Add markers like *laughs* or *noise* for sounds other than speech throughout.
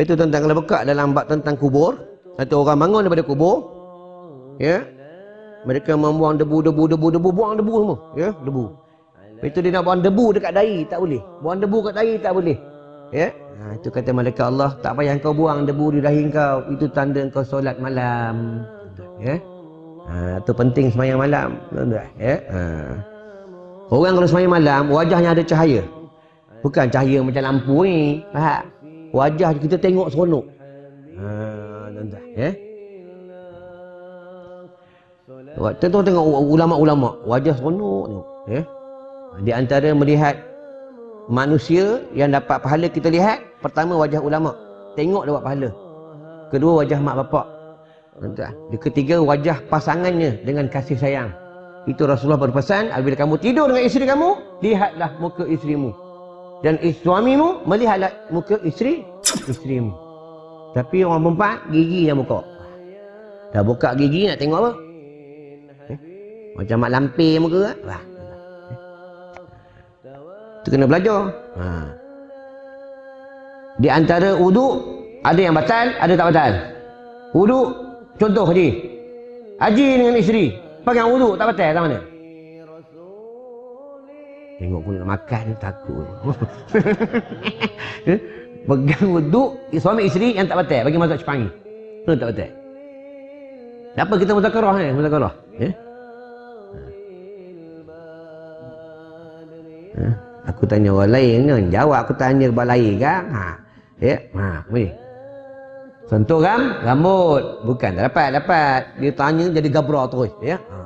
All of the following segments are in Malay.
Lepas tu tentang kalau bekak dalam bab tentang kubur Satu orang bangun daripada kubur Ya Mereka membuang debu, debu, debu, debu Buang debu semua Ya, debu Lepas tu dia nak buang debu dekat dayi Tak boleh Buang debu dekat dayi tak boleh Ya ha, Itu kata malaikat Allah Tak payah kau buang debu di dahi kau Itu tanda kau solat malam Ya ha, Itu penting semayang malam Tuan-tuan Ya ha. Orang kalau semayang malam Wajahnya ada cahaya Bukan cahaya macam lampu ni Faham wajah kita tengok seronok. Ha tuan ya. Eh? Tuan-tuan tengok ulama-ulama, wajah seronok tengok, ya. Eh? Di antara melihat manusia yang dapat pahala kita lihat, pertama wajah ulama. Tengok dapat pahala. Kedua wajah mak bapak. Tuan-tuan, ketiga wajah pasangannya dengan kasih sayang. Itu Rasulullah berpesan, apabila kamu tidur dengan isteri kamu, lihatlah muka isterimu. Dan suamimu melihatlah muka isteri isteri mu. Tapi orang perempuan gigi dah buka. Dah buka gigi nak tengok apa? Eh? Macam mak lampir muka ke? Kan? Wah. Eh? Tu kena belajar. Ha. Di antara uduk ada yang batal, ada tak batal. Uduk contoh ni. Haji dengan isteri pegang uduk tak batal tak mana? Tengok pun nak makan takut. *laughs* Eh? Pegang wuduk suami isteri yang tak batal bagi mazhab Cepangi. Tu tak batal. Kenapa kita muzakarah ni? Eh? Muzakarah. Ya. Eh? Aku tanya orang lain kan? Jawab aku tanya orang lain kan? Ha. Ya. Ha. Boleh. Sentuh kan? Rambut. Bukan. Tak dapat. Dapat. Dia tanya jadi gabra terus. Ya. Ha.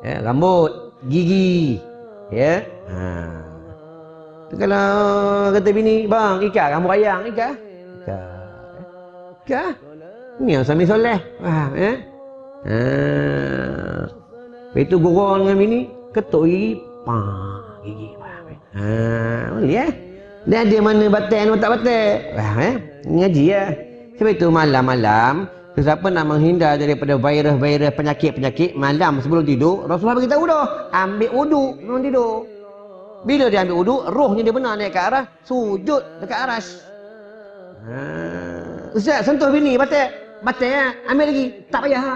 Ya. Rambut. Gigi. Ya. Ha. Oh. Kalau kata bini, bang, ikah kamu ayang, ikah. Ikah. Ikah. Ni yang sambil soleh. Ha, ya. Ha. Lepas tu gurau dengan bini, ketuk gigi, pang, gigi. Ya? Ha, boleh eh. Dia ada mana batal, mana tak batal. Ha, ya, Ngaji ya. Sebab itu malam-malam, Sesiapa nak menghindar daripada virus-virus penyakit-penyakit malam sebelum tidur, Rasulullah beritahu dah, ambil uduk sebelum tidur. Bila dia ambil uduk, rohnya dia benar naik ke arah, sujud dekat aras. Ha. Ustaz, sentuh bini, batik. Batik, ya. ambil lagi. Tak payah. Ha.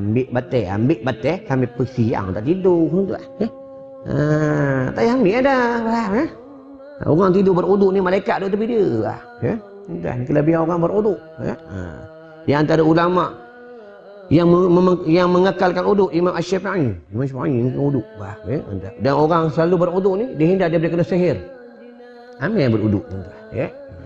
Ambil batik, ambil batik, kami persiang tak tidur. Eh? Ha. Tak payah ambil, ada. Ya, Faham, eh? Orang tidur beruduk ni, malaikat duduk tepi dia. Ha. Ya? Dah, ni kelebihan orang beruduk. Ya? Ha di antara ulama yang yang mengekalkan uduk Imam Asy-Syafi'i. Imam Asy-Syafi'i ni uduk. Bah, ya. Dan orang selalu beruduk ni dihindar daripada kena sihir. Amin yang beruduk tuan-tuan, ya.